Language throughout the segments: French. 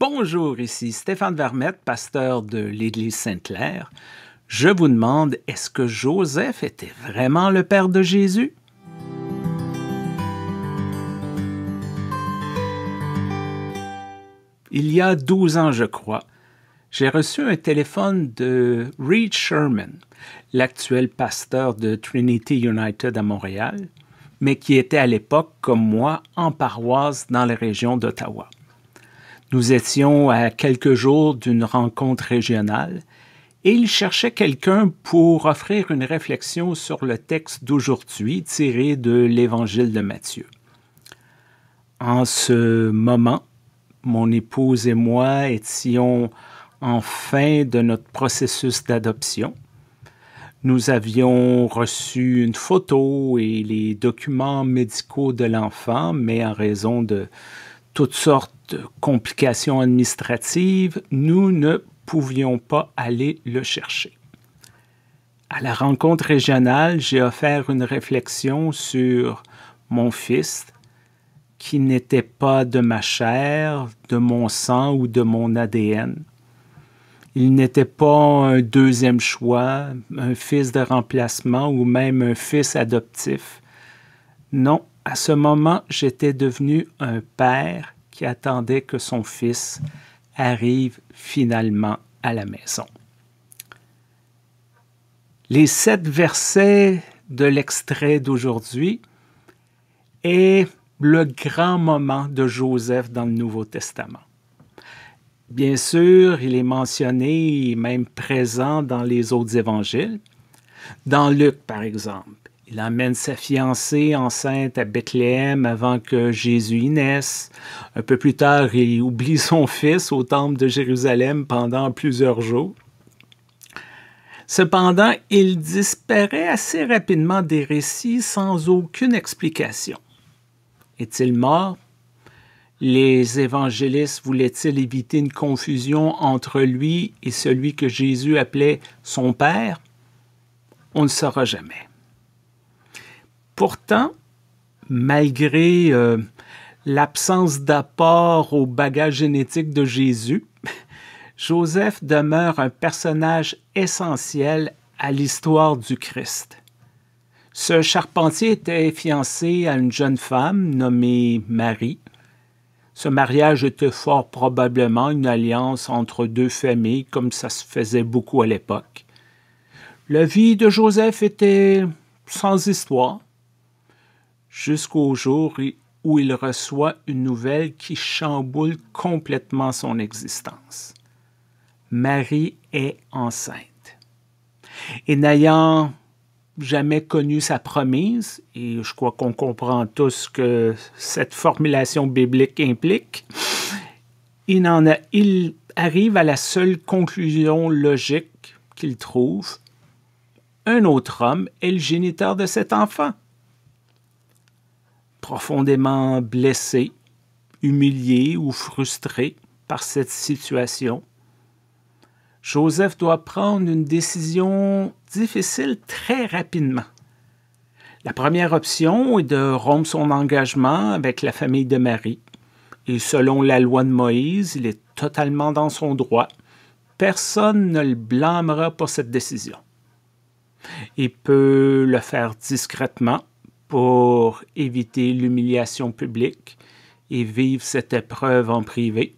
Bonjour, ici Stéphane Vermette, pasteur de l'Église Sainte-Claire. Je vous demande, est-ce que Joseph était vraiment le père de Jésus? Il y a 12 ans, je crois, j'ai reçu un téléphone de Reed Sherman, l'actuel pasteur de Trinity United à Montréal, mais qui était à l'époque, comme moi, en paroisse dans la région d'Ottawa. Nous étions à quelques jours d'une rencontre régionale et il cherchait quelqu'un pour offrir une réflexion sur le texte d'aujourd'hui tiré de l'Évangile de Matthieu. En ce moment, mon épouse et moi étions en fin de notre processus d'adoption. Nous avions reçu une photo et les documents médicaux de l'enfant, mais en raison de toutes sortes complications administratives, nous ne pouvions pas aller le chercher. À la rencontre régionale, j'ai offert une réflexion sur mon fils, qui n'était pas de ma chair, de mon sang ou de mon ADN. Il n'était pas un deuxième choix, un fils de remplacement ou même un fils adoptif. Non, à ce moment, j'étais devenu un père qui attendait que son fils arrive finalement à la maison. Les sept versets de l'extrait d'aujourd'hui est le grand moment de Joseph dans le Nouveau Testament. Bien sûr, il est mentionné et même présent dans les autres évangiles. Dans Luc, par exemple, il emmène sa fiancée enceinte à Bethléem avant que Jésus y naisse. Un peu plus tard, il oublie son fils au temple de Jérusalem pendant plusieurs jours. Cependant, il disparaît assez rapidement des récits sans aucune explication. Est-il mort? Les évangélistes voulaient-ils éviter une confusion entre lui et celui que Jésus appelait son Père? On ne saura jamais. Pourtant, malgré euh, l'absence d'apport au bagage génétique de Jésus, Joseph demeure un personnage essentiel à l'histoire du Christ. Ce charpentier était fiancé à une jeune femme nommée Marie. Ce mariage était fort probablement une alliance entre deux familles, comme ça se faisait beaucoup à l'époque. La vie de Joseph était sans histoire jusqu'au jour où il reçoit une nouvelle qui chamboule complètement son existence. Marie est enceinte. Et n'ayant jamais connu sa promise, et je crois qu'on comprend tous que cette formulation biblique implique, il arrive à la seule conclusion logique qu'il trouve. Un autre homme est le géniteur de cet enfant profondément blessé, humilié ou frustré par cette situation. Joseph doit prendre une décision difficile très rapidement. La première option est de rompre son engagement avec la famille de Marie. Et selon la loi de Moïse, il est totalement dans son droit. Personne ne le blâmera pour cette décision. Il peut le faire discrètement pour éviter l'humiliation publique et vivre cette épreuve en privé.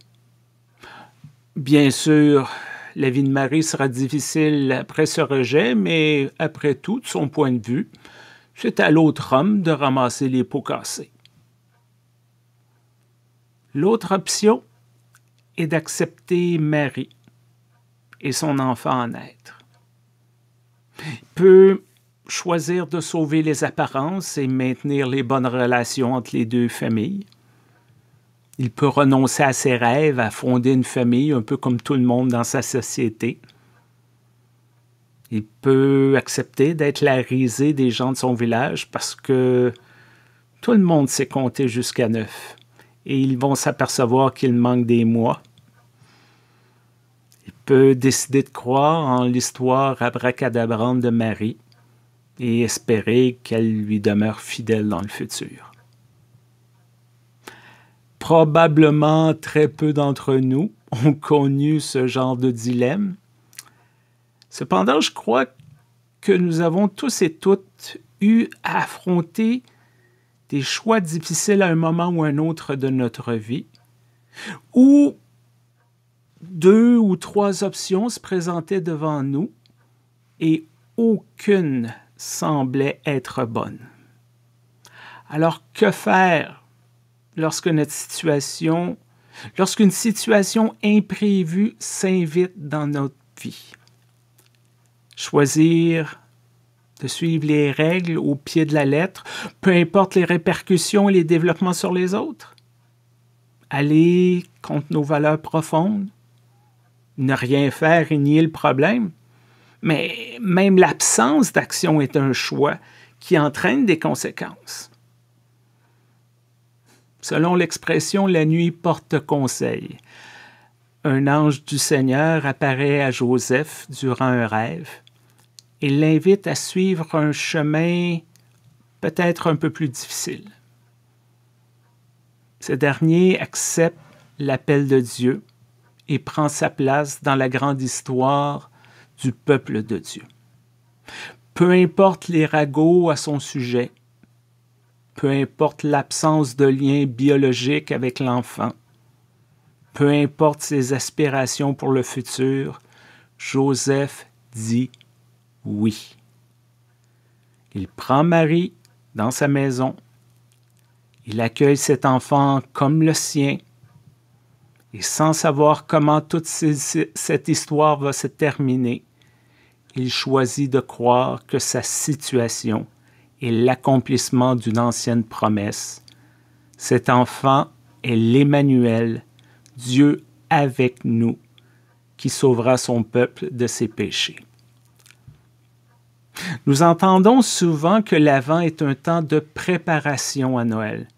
Bien sûr, la vie de Marie sera difficile après ce rejet, mais après tout, de son point de vue, c'est à l'autre homme de ramasser les pots cassés. L'autre option est d'accepter Marie et son enfant à naître. Il peut choisir de sauver les apparences et maintenir les bonnes relations entre les deux familles. Il peut renoncer à ses rêves, à fonder une famille, un peu comme tout le monde dans sa société. Il peut accepter d'être la risée des gens de son village parce que tout le monde s'est compté jusqu'à neuf et ils vont s'apercevoir qu'il manque des mois. Il peut décider de croire en l'histoire abracadabrante de Marie et espérer qu'elle lui demeure fidèle dans le futur. Probablement très peu d'entre nous ont connu ce genre de dilemme. Cependant, je crois que nous avons tous et toutes eu à affronter des choix difficiles à un moment ou un autre de notre vie, où deux ou trois options se présentaient devant nous et aucune semblait être bonne. Alors que faire lorsque notre situation, lorsqu'une situation imprévue s'invite dans notre vie? Choisir de suivre les règles au pied de la lettre, peu importe les répercussions et les développements sur les autres. Aller contre nos valeurs profondes, ne rien faire et nier le problème, mais même l'absence d'action est un choix qui entraîne des conséquences. Selon l'expression La nuit porte conseil, un ange du Seigneur apparaît à Joseph durant un rêve et l'invite à suivre un chemin peut-être un peu plus difficile. Ce dernier accepte l'appel de Dieu et prend sa place dans la grande histoire du peuple de Dieu. Peu importe les ragots à son sujet, peu importe l'absence de lien biologique avec l'enfant, peu importe ses aspirations pour le futur, Joseph dit oui. Il prend Marie dans sa maison, il accueille cet enfant comme le sien, et sans savoir comment toute cette histoire va se terminer, il choisit de croire que sa situation est l'accomplissement d'une ancienne promesse. Cet enfant est l'Emmanuel, Dieu avec nous, qui sauvera son peuple de ses péchés. Nous entendons souvent que l'Avent est un temps de préparation à Noël,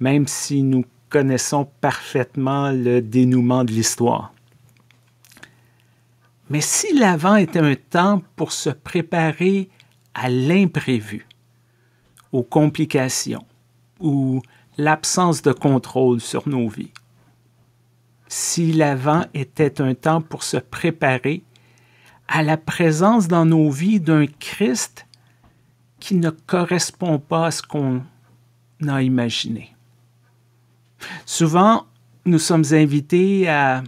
même si nous connaissons parfaitement le dénouement de l'histoire. Mais si l'avant était un temps pour se préparer à l'imprévu, aux complications ou l'absence de contrôle sur nos vies, si l'avant était un temps pour se préparer à la présence dans nos vies d'un Christ qui ne correspond pas à ce qu'on a imaginé. Souvent, nous sommes invités à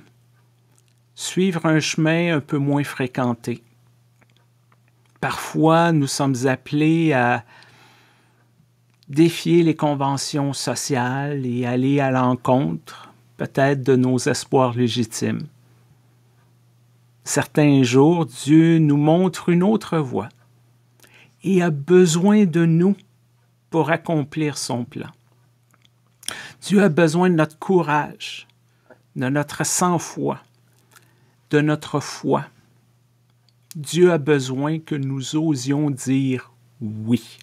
suivre un chemin un peu moins fréquenté. Parfois, nous sommes appelés à défier les conventions sociales et aller à l'encontre peut-être de nos espoirs légitimes. Certains jours, Dieu nous montre une autre voie et a besoin de nous pour accomplir son plan. Dieu a besoin de notre courage, de notre sang foi de notre foi, Dieu a besoin que nous osions dire oui.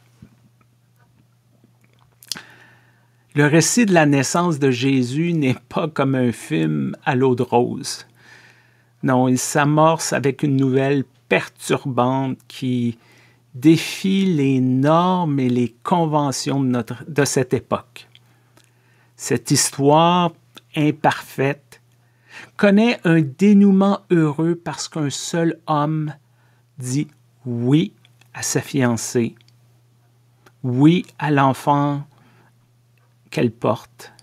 Le récit de la naissance de Jésus n'est pas comme un film à l'eau de rose. Non, il s'amorce avec une nouvelle perturbante qui défie les normes et les conventions de, notre, de cette époque. Cette histoire imparfaite connaît un dénouement heureux parce qu'un seul homme dit oui à sa fiancée, oui à l'enfant qu'elle porte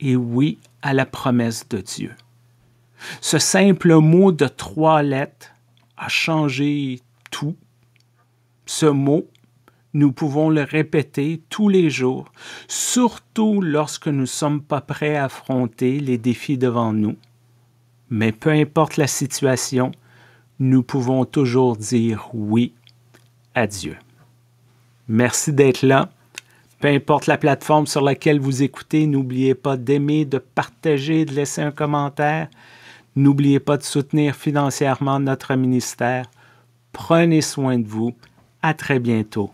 et oui à la promesse de Dieu. Ce simple mot de trois lettres a changé tout. Ce mot, nous pouvons le répéter tous les jours, surtout lorsque nous ne sommes pas prêts à affronter les défis devant nous. Mais peu importe la situation, nous pouvons toujours dire oui à Dieu. Merci d'être là. Peu importe la plateforme sur laquelle vous écoutez, n'oubliez pas d'aimer, de partager, de laisser un commentaire. N'oubliez pas de soutenir financièrement notre ministère. Prenez soin de vous. À très bientôt.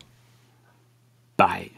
Bye.